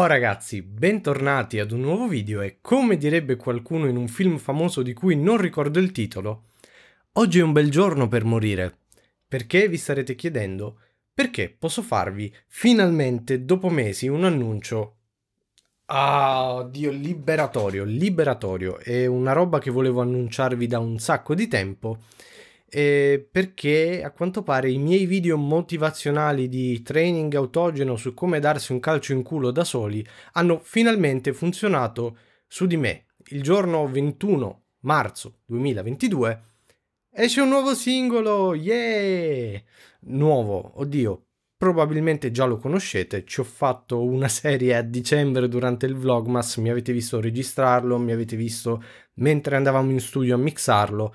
Oh ragazzi, bentornati ad un nuovo video e come direbbe qualcuno in un film famoso di cui non ricordo il titolo, oggi è un bel giorno per morire. Perché vi starete chiedendo? Perché posso farvi finalmente dopo mesi un annuncio Ah, oddio, liberatorio, liberatorio. È una roba che volevo annunciarvi da un sacco di tempo eh, perché a quanto pare i miei video motivazionali di training autogeno su come darsi un calcio in culo da soli hanno finalmente funzionato su di me. Il giorno 21 marzo 2022 esce un nuovo singolo, yeah! Nuovo, oddio, probabilmente già lo conoscete, ci ho fatto una serie a dicembre durante il Vlogmas, mi avete visto registrarlo, mi avete visto mentre andavamo in studio a mixarlo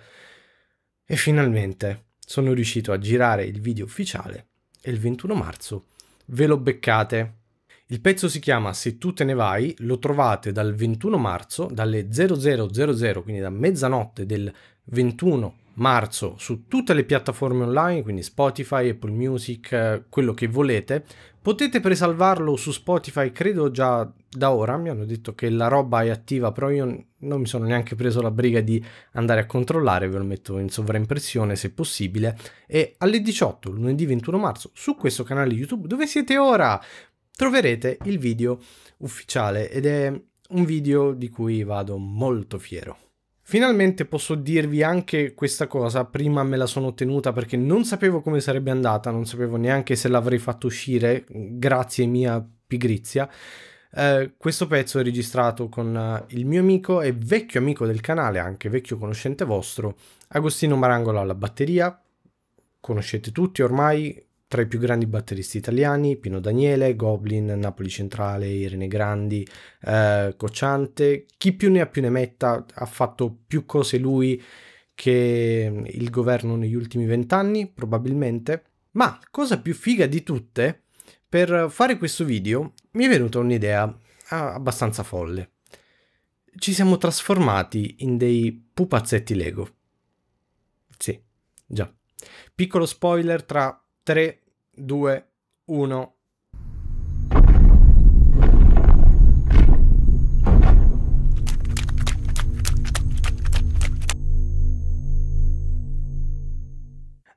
e finalmente sono riuscito a girare il video ufficiale e il 21 marzo ve lo beccate. Il pezzo si chiama Se tu te ne vai, lo trovate dal 21 marzo, dalle 0000, quindi da mezzanotte del 21 marzo su tutte le piattaforme online, quindi Spotify, Apple Music, eh, quello che volete. Potete presalvarlo su Spotify, credo già da ora, mi hanno detto che la roba è attiva, però io non mi sono neanche preso la briga di andare a controllare, ve lo metto in sovraimpressione se possibile. E alle 18, lunedì 21 marzo, su questo canale YouTube, dove siete ora, troverete il video ufficiale ed è un video di cui vado molto fiero. Finalmente posso dirvi anche questa cosa, prima me la sono tenuta perché non sapevo come sarebbe andata, non sapevo neanche se l'avrei fatto uscire, grazie mia pigrizia. Eh, questo pezzo è registrato con eh, il mio amico e vecchio amico del canale, anche vecchio conoscente vostro, Agostino Marangolo alla batteria, conoscete tutti ormai, tra i più grandi batteristi italiani, Pino Daniele, Goblin, Napoli Centrale, Irene Grandi, eh, Cocciante, chi più ne ha più ne metta, ha fatto più cose lui che mm, il governo negli ultimi vent'anni, probabilmente. Ma cosa più figa di tutte, per fare questo video mi è venuta un'idea ah, abbastanza folle. Ci siamo trasformati in dei pupazzetti Lego. Sì, già. Piccolo spoiler, tra 3, 2, 1.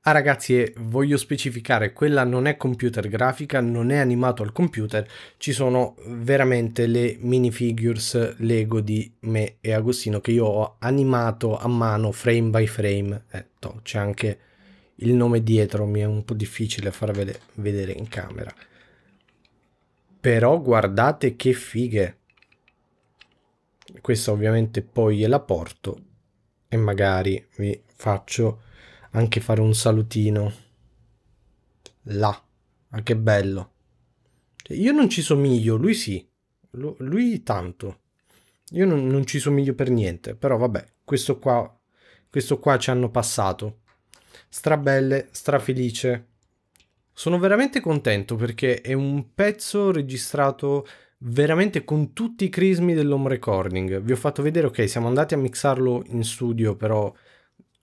Ah ragazzi voglio specificare, quella non è computer grafica, non è animato al computer, ci sono veramente le minifigures Lego di me e Agostino che io ho animato a mano frame by frame, eh, c'è anche il nome dietro mi è un po' difficile far vedere in camera. Però guardate che fighe. Questa ovviamente poi gliela porto e magari vi faccio anche fare un salutino. Là. Ma che bello. Cioè, io non ci somiglio, lui sì. lui tanto. Io non, non, ci somiglio per niente, però vabbè, questo qua, questo qua ci hanno passato strabelle, strafelice. Sono veramente contento perché è un pezzo registrato veramente con tutti i crismi dell'home recording. Vi ho fatto vedere, ok, siamo andati a mixarlo in studio, però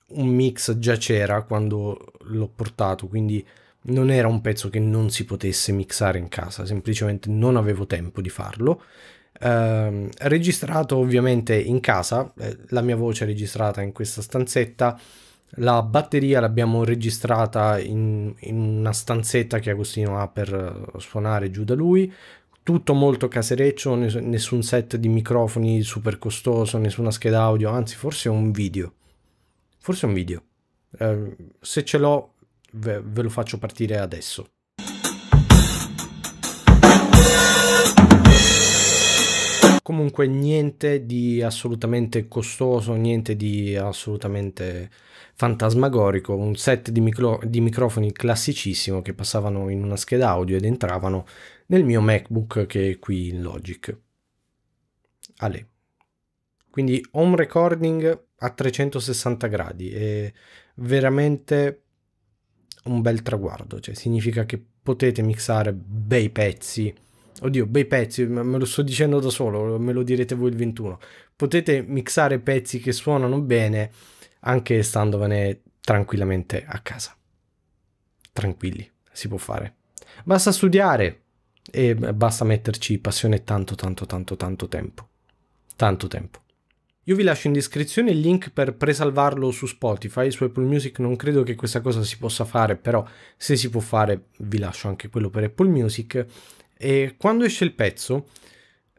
un mix già c'era quando l'ho portato, quindi non era un pezzo che non si potesse mixare in casa, semplicemente non avevo tempo di farlo. Eh, registrato ovviamente in casa, eh, la mia voce è registrata in questa stanzetta la batteria l'abbiamo registrata in, in una stanzetta che Agostino ha per eh, suonare giù da lui, tutto molto casereccio, nessun set di microfoni super costoso, nessuna scheda audio, anzi forse un video. Forse un video. Eh, se ce l'ho ve, ve lo faccio partire adesso. comunque niente di assolutamente costoso, niente di assolutamente fantasmagorico, un set di, micro, di, microfoni classicissimo che passavano in una scheda audio ed entravano nel mio MacBook che è qui in Logic. Ale. Quindi home recording a 360 gradi è veramente un bel traguardo, cioè significa che potete mixare bei pezzi Oddio, bei pezzi, me lo sto dicendo da solo, me lo direte voi il 21. Potete mixare pezzi che suonano bene anche standovene tranquillamente a casa. Tranquilli, si può fare. Basta studiare e basta metterci passione tanto tanto tanto tanto tempo. Tanto tempo. Io vi lascio in descrizione il link per presalvarlo su Spotify, su Apple Music non credo che questa cosa si possa fare, però se si può fare vi lascio anche quello per Apple Music e quando esce il pezzo,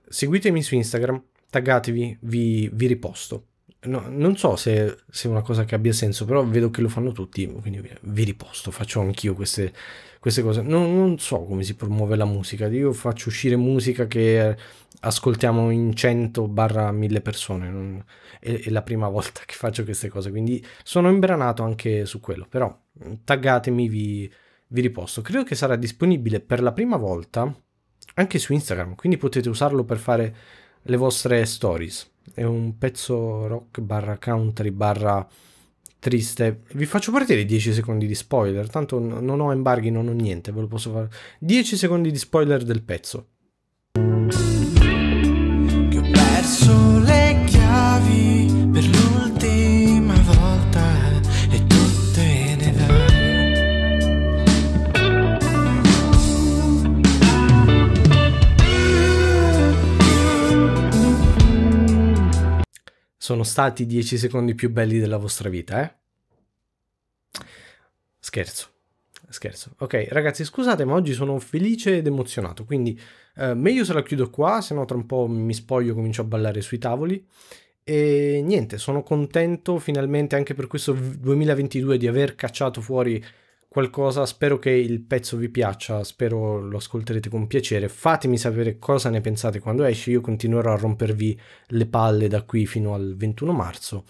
seguitemi su Instagram, taggatevi, vi, vi riposto. No, non so se, se, è una cosa che abbia senso, però vedo che lo fanno tutti, quindi vi riposto, faccio anch'io queste, queste cose. Non, non, so come si promuove la musica, io faccio uscire musica che ascoltiamo in 100-1000 persone, non, è, è, la prima volta che faccio queste cose, quindi sono imbranato anche su quello, però mm, taggatemi, vi, vi riposto. Credo che sarà disponibile per la prima volta anche su Instagram, quindi potete usarlo per fare le vostre stories. È un pezzo rock barra country barra triste. Vi faccio partire 10 secondi di spoiler, tanto non ho embarghi, non ho niente, ve lo posso fare. 10 secondi di spoiler del pezzo. Che ho perso sono stati i 10 secondi più belli della vostra vita, eh? Scherzo, scherzo. Ok, ragazzi, scusate, ma oggi sono felice ed emozionato, quindi eh, meglio se la chiudo qua, se no tra un po' mi spoglio e comincio a ballare sui tavoli. E niente, sono contento finalmente anche per questo 2022 di aver cacciato fuori qualcosa, spero che il pezzo vi piaccia, spero lo ascolterete con piacere, fatemi sapere cosa ne pensate quando esce, io continuerò a rompervi le palle da qui fino al 21 marzo.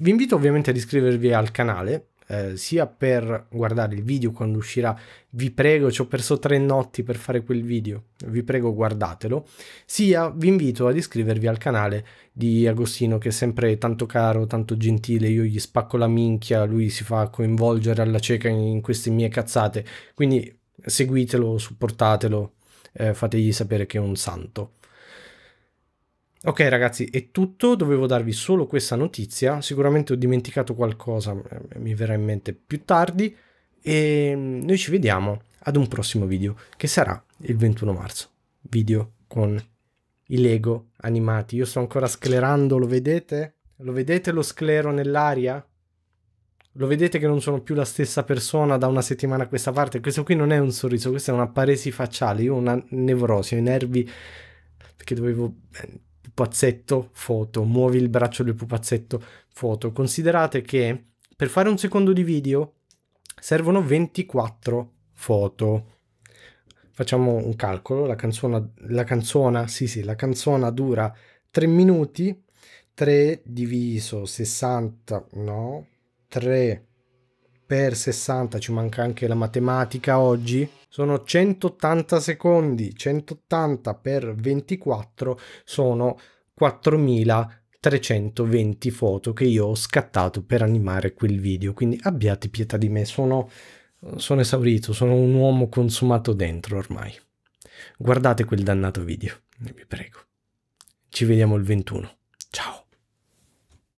Vi invito ovviamente ad iscrivervi al canale eh, sia per guardare il video quando uscirà, vi prego, ci ho perso tre notti per fare quel video, vi prego guardatelo, sia vi invito ad iscrivervi al canale di Agostino che è sempre tanto caro, tanto gentile, io gli spacco la minchia, lui si fa coinvolgere alla cieca in queste mie cazzate, quindi seguitelo, supportatelo, eh, fategli sapere che è un santo. Ok ragazzi, è tutto, dovevo darvi solo questa notizia, sicuramente ho dimenticato qualcosa, eh, mi verrà in mente più tardi e mm, noi ci vediamo ad un prossimo video che sarà il 21 marzo, video con i Lego animati. Io sto ancora sclerando, lo vedete? Lo vedete lo sclero nell'aria? Lo vedete che non sono più la stessa persona da una settimana a questa parte? Questo qui non è un sorriso, questa è una paresi facciale, io ho una nevrosi, ho i nervi perché dovevo eh, pupazzetto, foto, muovi il braccio del pupazzetto, foto. Considerate che per fare un secondo di video servono 24 foto. Facciamo un calcolo, la canzone, la canzona, sì sì, la canzona dura 3 minuti, 3 diviso 60, no, 3 per 60, ci manca anche la matematica oggi, sono 180 secondi, 180 per 24 sono 4320 foto che io ho scattato per animare quel video, quindi abbiate pietà di me, sono, sono esaurito, sono un uomo consumato dentro ormai. Guardate quel dannato video, vi prego. Ci vediamo il 21. Ciao.